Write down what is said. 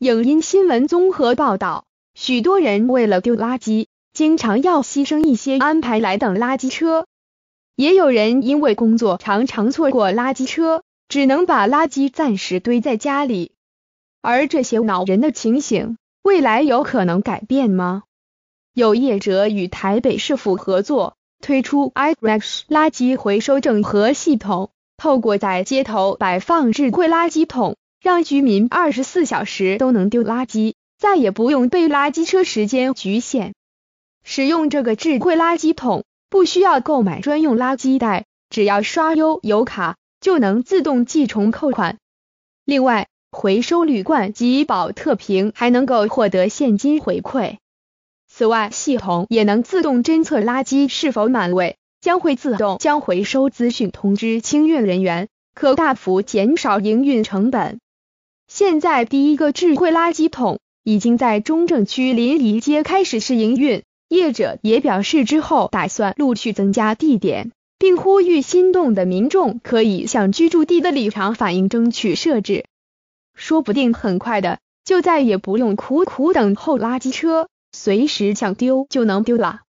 影音新闻综合报道：许多人为了丢垃圾，经常要牺牲一些安排来等垃圾车；也有人因为工作常常错过垃圾车，只能把垃圾暂时堆在家里。而这些恼人的情形，未来有可能改变吗？有业者与台北市府合作，推出 i r a s h 垃圾回收整合系统，透过在街头摆放智慧垃圾桶。让居民二十四小时都能丢垃圾，再也不用被垃圾车时间局限。使用这个智慧垃圾桶，不需要购买专用垃圾袋，只要刷优游卡就能自动计重扣款。另外，回收铝罐及保特瓶还能够获得现金回馈。此外，系统也能自动侦测垃圾是否满位，将会自动将回收资讯通知清运人员，可大幅减少营运成本。现在，第一个智慧垃圾桶已经在中正区临沂街开始试营运，业者也表示之后打算陆续增加地点，并呼吁心动的民众可以向居住地的里长反映，争取设置，说不定很快的就再也不用苦苦等候垃圾车，随时想丢就能丢了。